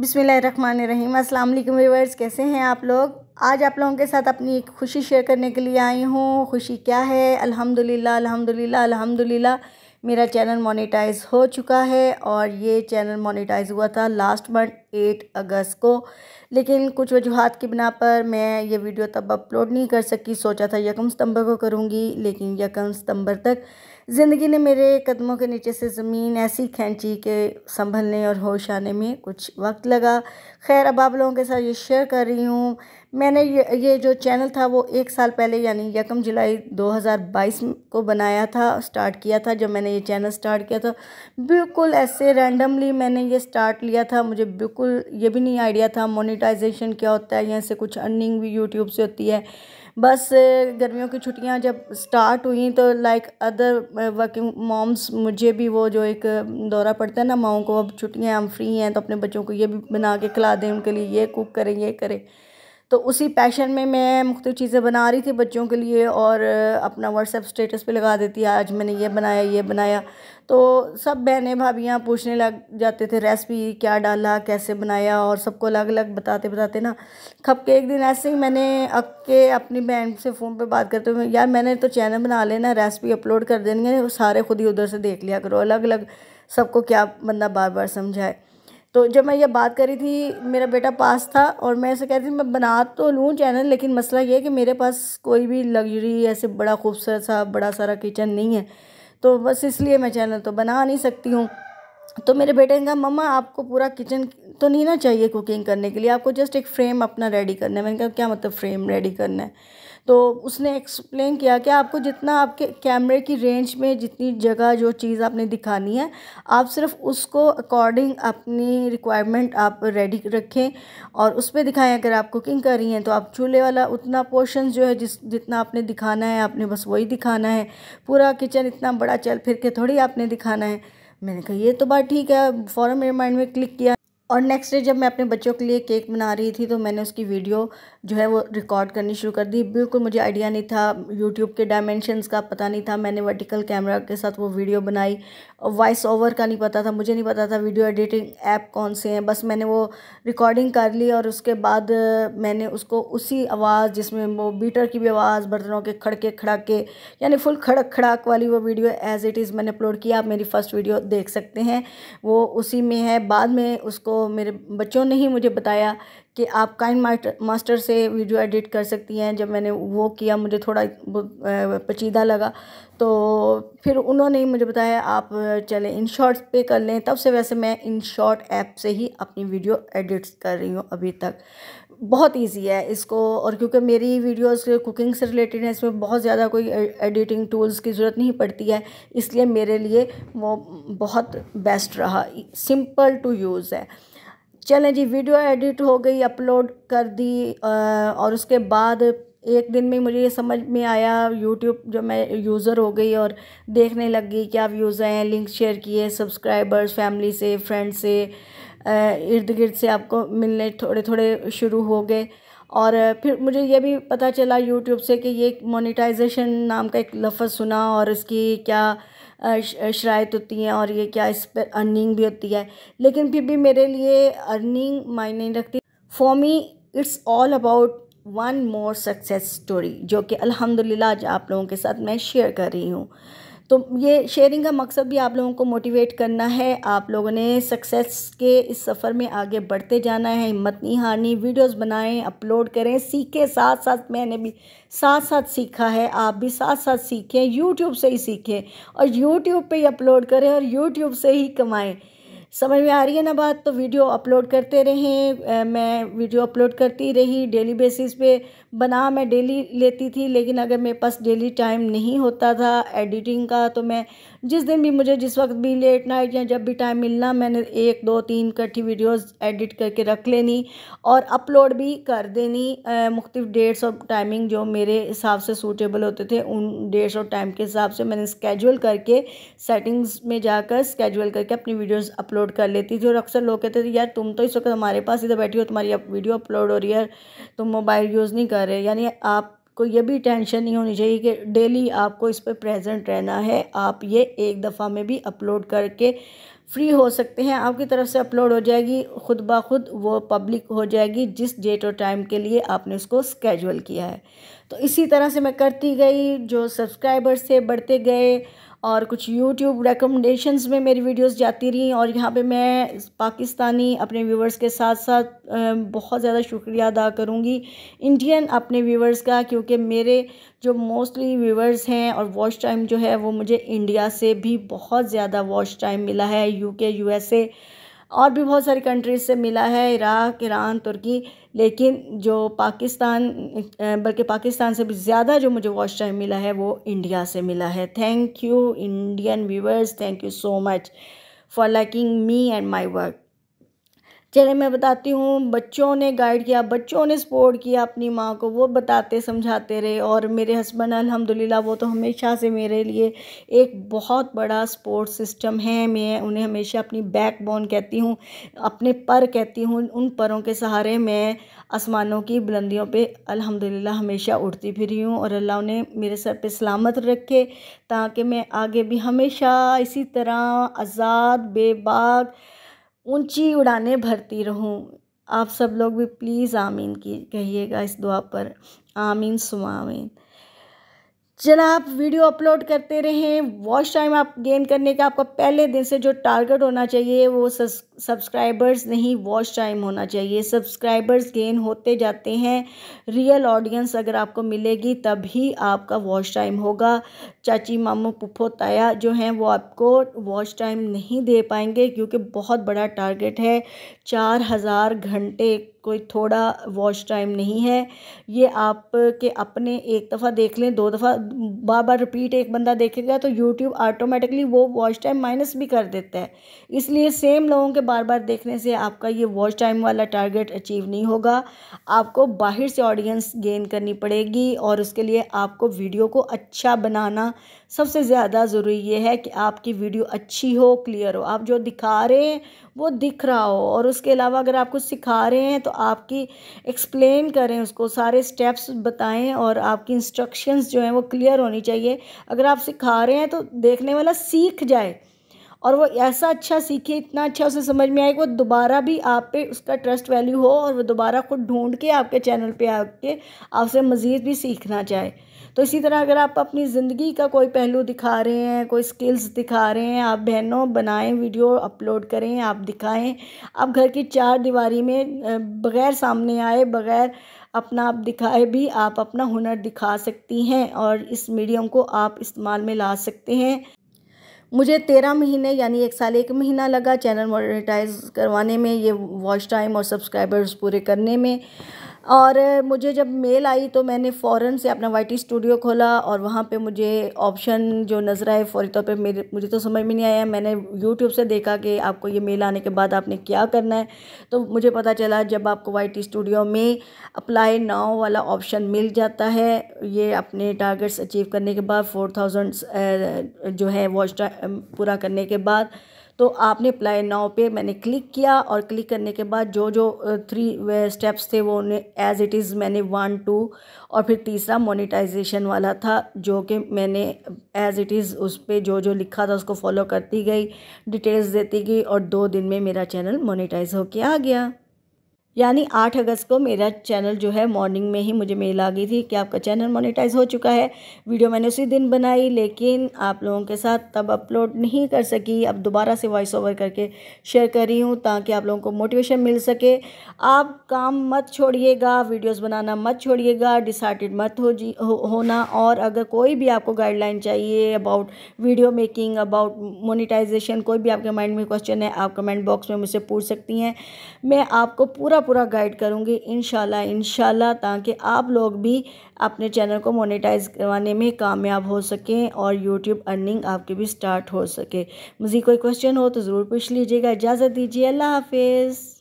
बिसमीम अस्सलाम वालेकुम व्यूअर्स कैसे हैं आप लोग आज आप लोगों के साथ अपनी एक खुशी शेयर करने के लिए आई हूँ खुशी क्या है अल्हम्दुलिल्लाह अल्हम्दुलिल्लाह अल्हम्दुलिल्लाह मेरा चैनल मोनेटाइज हो चुका है और ये चैनल मोनेटाइज हुआ था लास्ट मंथ 8 अगस्त को लेकिन कुछ वजूहत की बिना पर मैं ये वीडियो तब अपलोड नहीं कर सकी सोचा था यकम सितंबर को करूँगी लेकिन यकम सितंबर तक ज़िंदगी ने मेरे कदमों के नीचे से ज़मीन ऐसी खींची कि संभलने और होश आने में कुछ वक्त लगा खैर अब आप लोगों के साथ ये शेयर कर रही हूँ मैंने ये ये जो चैनल था वो एक साल पहले यानी यकम जुलाई 2022 को बनाया था स्टार्ट किया था जब मैंने ये चैनल स्टार्ट किया था बिल्कुल ऐसे रैंडमली मैंने ये स्टार्ट लिया था मुझे बिल्कुल बिल्कुल ये भी नहीं आइडिया था मोनेटाइजेशन क्या होता है यहाँ से कुछ अर्निंग भी यूट्यूब से होती है बस गर्मियों की छुट्टियाँ जब स्टार्ट हुई तो लाइक अदर वर्किंग मॉम्स मुझे भी वो जो एक uh, दौरा पड़ता है ना माओ को अब छुट्टियाँ हम फ्री हैं तो अपने बच्चों को ये भी बना के खिला दें उनके लिए ये कुक करें ये करें तो उसी पैशन में मैं मुख्त चीज़ें बना रही थी बच्चों के लिए और अपना व्हाट्सअप स्टेटस पे लगा देती आज मैंने ये बनाया ये बनाया तो सब बहनें भाभियाँ पूछने लग जाते थे रेसिपी क्या डाला कैसे बनाया और सबको अलग अलग बताते बताते ना खप के एक दिन ऐसे ही मैंने अब के अपनी बहन से फ़ोन पे बात करते हुए यार मैंने तो चैनल बना लेना रेसिपी अपलोड कर देनी है सारे खुद ही उधर से देख लिया करो अलग अलग सबको क्या बंदा बार बार समझाए तो जब मैं ये बात करी थी मेरा बेटा पास था और मैं ऐसे कह रही थी मैं बना तो लूँ चैनल लेकिन मसला ये है कि मेरे पास कोई भी लग्जरी ऐसे बड़ा खूबसूरत सा बड़ा सारा किचन नहीं है तो बस इसलिए मैं चैनल तो बना नहीं सकती हूँ तो मेरे बेटे ने कहा मम्मा आपको पूरा किचन तो नहीं ना चाहिए कुकिंग करने के लिए आपको जस्ट एक फ्रेम अपना रेडी करना है मैंने कहा क्या मतलब फ्रेम रेडी करना है तो उसने एक्सप्लेन किया कि आपको जितना आपके कैमरे की रेंज में जितनी जगह जो चीज़ आपने दिखानी है आप सिर्फ उसको अकॉर्डिंग अपनी रिक्वायरमेंट आप रेडी रखें और उस पर दिखाएं अगर आप कुकिंग कर रही हैं तो आप चूल्हे वाला उतना पोर्शन जो है जिस जितना आपने दिखाना है आपने बस वही दिखाना है पूरा किचन इतना बड़ा चल फिर के थोड़ी आपने दिखाना है मैंने कहा ये तो बात ठीक है फ़ौरन मेरे माइंड में क्लिक किया और नेक्स्ट डे जब मैं अपने बच्चों के लिए केक बना रही थी तो मैंने उसकी वीडियो जो है वो रिकॉर्ड करनी शुरू कर दी बिल्कुल मुझे आइडिया नहीं था यूट्यूब के डायमेंशंस का पता नहीं था मैंने वर्टिकल कैमरा के साथ वो वीडियो बनाई वॉइस ओवर का नहीं पता था मुझे नहीं पता था वीडियो एडिटिंग ऐप कौन से हैं बस मैंने वो रिकॉर्डिंग कर ली और उसके बाद मैंने उसको उसी आवाज़ जिसमें वो बीटर की भी आवाज़ बर्तनों के खड़के खड़ाके यानी फुल खड़क खड़ाक वाली वो वीडियो एज़ इट इज़ मैंने अपलोड किया आप मेरी फ़र्स्ट वीडियो देख सकते हैं वो उसी में है बाद में उसको तो मेरे बच्चों ने ही मुझे बताया कि आप काइन मास्टर से वीडियो एडिट कर सकती हैं जब मैंने वो किया मुझे थोड़ा पचीदा लगा तो फिर उन्होंने ही मुझे बताया आप चले इन शॉर्ट्स पे कर लें तब से वैसे मैं इन शॉर्ट ऐप से ही अपनी वीडियो एडिट्स कर रही हूँ अभी तक बहुत इजी है इसको और क्योंकि मेरी वीडियोस कुकिंग से रिलेटेड है इसमें बहुत ज़्यादा कोई एडिटिंग टूल्स की ज़रूरत नहीं पड़ती है इसलिए मेरे लिए वो बहुत बेस्ट रहा सिंपल टू यूज़ है चलें जी वीडियो एडिट हो गई अपलोड कर दी और उसके बाद एक दिन में मुझे ये समझ में आया यूट्यूब जो मैं यूज़र हो गई और देखने लग गई क्या व्यूज़ आए हैं लिंक शेयर किए सब्सक्राइबर्स फैमिली से फ्रेंड से इर्द गिर्द से आपको मिलने थोड़े थोड़े शुरू हो गए और फिर मुझे ये भी पता चला यूट्यूब से कि ये मोनेटाइजेशन नाम का एक लफ्ज़ सुना और इसकी क्या शरात होती हैं और ये क्या इस पर अर्निंग भी होती है लेकिन फिर भी मेरे लिए अर्निंग मायने नहीं रखती for me it's all about one more success story जो कि अल्हम्दुलिल्लाह आज आप लोगों के साथ मैं शेयर कर रही हूँ तो ये शेयरिंग का मकसद भी आप लोगों को मोटिवेट करना है आप लोगों ने सक्सेस के इस सफ़र में आगे बढ़ते जाना है हिम्मत नहीं हारनी वीडियोस बनाएं अपलोड करें सीखें साथ साथ मैंने भी साथ साथ सीखा है आप भी साथ साथ सीखें यूट्यूब से ही सीखें और यूट्यूब पे ही अपलोड करें और यूट्यूब से ही कमाएँ समझ में आ रही है ना बात तो वीडियो अपलोड करते रहें मैं वीडियो अपलोड करती रही डेली बेसिस पे बना मैं डेली लेती थी लेकिन अगर मेरे पास डेली टाइम नहीं होता था एडिटिंग का तो मैं जिस दिन भी मुझे जिस वक्त भी लेट नाइट या जब भी टाइम मिलना मैंने एक दो तीन इकट्ठी वीडियोस एडिट करके रख लेनी और अपलोड भी कर देनी मुख्तफ डेट्स और टाइमिंग जो मेरे हिसाब से सूटेबल होते थे उन डेट्स और टाइम के हिसाब से मैंने स्केजुअल करके सेटिंग्स में जाकर स्केजुअल करके अपनी वीडियोज़ अपलोड अपलोड कर लेती थी और अक्सर लोग कहते थे यार तुम तो इस वक्त हमारे पास इधर तो बैठी हो तुम्हारी वीडियो अपलोड हो रही है तुम मोबाइल यूज़ नहीं कर रहे यानी आप को ये भी टेंशन नहीं होनी चाहिए कि डेली आपको इस पर प्रेजेंट रहना है आप ये एक दफ़ा में भी अपलोड करके फ्री हो सकते हैं आपकी तरफ से अपलोड हो जाएगी खुद ब खुद वो पब्लिक हो जाएगी जिस डेट और टाइम के लिए आपने उसको स्केजुअल किया है तो इसी तरह से मैं करती गई जो सब्सक्राइबर्स थे बढ़ते गए और कुछ यूट्यूब रिकमेंडेशंस में मेरी वीडियोस जाती रही और यहाँ पे मैं पाकिस्तानी अपने व्यूवर्स के साथ साथ बहुत ज़्यादा शुक्रिया अदा करूँगी इंडियन अपने व्यूवर्स का क्योंकि मेरे जो मोस्टली व्यूवर्स हैं और वॉच टाइम जो है वो मुझे इंडिया से भी बहुत ज़्यादा वॉच टाइम मिला है यू के और भी बहुत सारी कंट्रीज़ से मिला है इराक़ ईरान तुर्की लेकिन जो पाकिस्तान बल्कि पाकिस्तान से भी ज़्यादा जो मुझे वॉच टाइम मिला है वो इंडिया से मिला है thank you Indian viewers thank you so much for liking me and my work चले मैं बताती हूँ बच्चों ने गाइड किया बच्चों ने सपोर्ट किया अपनी माँ को वो बताते समझाते रहे और मेरे हस्बैंड अल्हम्दुलिल्लाह वो तो हमेशा से मेरे लिए एक बहुत बड़ा सपोर्ट सिस्टम है मैं उन्हें हमेशा अपनी बैक बोन कहती हूँ अपने पर कहती हूँ उन परों के सहारे मैं आसमानों की बुलंदियों पर अलहमदिल्ला हमेशा उठती फिरी हूँ और अल्लाह उन्हें मेरे सर पर सलामत रखे ताकि मैं आगे भी हमेशा इसी तरह आज़ाद बेबाक ऊंची उड़ानें भरती रहूँ आप सब लोग भी प्लीज़ आमीन की कहिएगा इस दुआ पर आमीन सुमा आमीन जरा आप वीडियो अपलोड करते रहें वॉच टाइम आप गेन करने का आपका पहले दिन से जो टारगेट होना चाहिए वो सब्सक्राइबर्स नहीं वॉच टाइम होना चाहिए सब्सक्राइबर्स गेन होते जाते हैं रियल ऑडियंस अगर आपको मिलेगी तभी आपका वॉच टाइम होगा चाची मामू पुप्पो ताया जो हैं वो आपको वॉच टाइम नहीं दे पाएंगे क्योंकि बहुत बड़ा टारगेट है चार हज़ार घंटे कोई थोड़ा वॉच टाइम नहीं है ये आप के अपने एक दफ़ा देख लें दो दफ़ा बार बार रिपीट एक बंदा देखेगा तो यूट्यूब ऑटोमेटिकली वो वॉच टाइम माइनस भी कर देता है इसलिए सेम लोगों के बार बार देखने से आपका ये वॉच टाइम वाला टारगेट अचीव नहीं होगा आपको बाहर से ऑडियंस गेन करनी पड़ेगी और उसके लिए आपको वीडियो को अच्छा बनाना सबसे ज़्यादा ज़रूरी ये है कि आपकी वीडियो अच्छी हो क्लियर हो आप जो दिखा रहे हैं वो दिख रहा हो और उसके अलावा अगर आप कुछ सिखा रहे हैं तो आपकी एक्सप्लेन करें उसको सारे स्टेप्स बताएं और आपकी इंस्ट्रक्शंस जो हैं वो क्लियर होनी चाहिए अगर आप सिखा रहे हैं तो देखने वाला सीख जाए और वो ऐसा अच्छा सीखे इतना अच्छा उसे समझ में आए कि वो दोबारा भी आप पे उसका ट्रस्ट वैल्यू हो और वो दोबारा खुद ढूंढ के आपके चैनल पे आके आपसे मज़ीद भी सीखना चाहे तो इसी तरह अगर आप अपनी ज़िंदगी का कोई पहलू दिखा रहे हैं कोई स्किल्स दिखा रहे हैं आप बहनों बनाएं वीडियो अपलोड करें आप दिखाएं आप घर की चार दीवारी में बग़ैर सामने आए बग़ैर अपना आप दिखाए भी आप अपना हुनर दिखा सकती हैं और इस मीडियम को आप इस्तेमाल में ला सकते हैं मुझे तेरह महीने यानी एक साल एक महीना लगा चैनल मोनेटाइज करवाने में ये वॉच टाइम और सब्सक्राइबर्स पूरे करने में और मुझे जब मेल आई तो मैंने फ़ौरन से अपना वाई टी स्टूडियो खोला और वहाँ पे मुझे ऑप्शन जो नज़र आए फौरी तौर पर मेरे मुझे तो समझ में नहीं आया मैंने यूट्यूब से देखा कि आपको ये मेल आने के बाद आपने क्या करना है तो मुझे पता चला जब आपको वाई टी स्टूडियो में अप्लाई नाव वाला ऑप्शन मिल जाता है ये अपने टारगेट्स अचीव करने के बाद फोर जो है वॉच पूरा करने के बाद तो आपने अप्लाई नाव पे मैंने क्लिक किया और क्लिक करने के बाद जो जो थ्री स्टेप्स थे वो उन्हें एज़ इट इज़ मैंने वन टू और फिर तीसरा मोनिटाइजेशन वाला था जो कि मैंने एज़ इट इज़ उस पर जो जो लिखा था उसको फॉलो करती गई डिटेल्स देती गई और दो दिन में मेरा चैनल मोनिटाइज होके आ गया यानी आठ अगस्त को मेरा चैनल जो है मॉर्निंग में ही मुझे मेल आ गई थी कि आपका चैनल मोनेटाइज हो चुका है वीडियो मैंने उसी दिन बनाई लेकिन आप लोगों के साथ तब अपलोड नहीं कर सकी अब दोबारा से वॉइस ओवर करके शेयर कर रही हूँ ताकि आप लोगों को मोटिवेशन मिल सके आप काम मत छोड़िएगा वीडियोस बनाना मत छोड़िएगा डिसहार्टेड मत हो जी हो, होना और अगर कोई भी आपको गाइडलाइन चाहिए about video making about monetization कोई भी आपके माइंड में क्वेश्चन है आप कमेंट बॉक्स में मुझसे पूछ सकती हैं मैं आपको पूरा पूरा गाइड करूँगी इन इन शाला ताकि आप लोग भी अपने चैनल को मोनेटाइज करवाने में कामयाब हो सकें और यूट्यूब अर्निंग आपके भी स्टार्ट हो सके मुझे कोई क्वेश्चन हो तो ज़रूर पूछ लीजिएगा इजाज़त दीजिए अल्लाह हाफिज़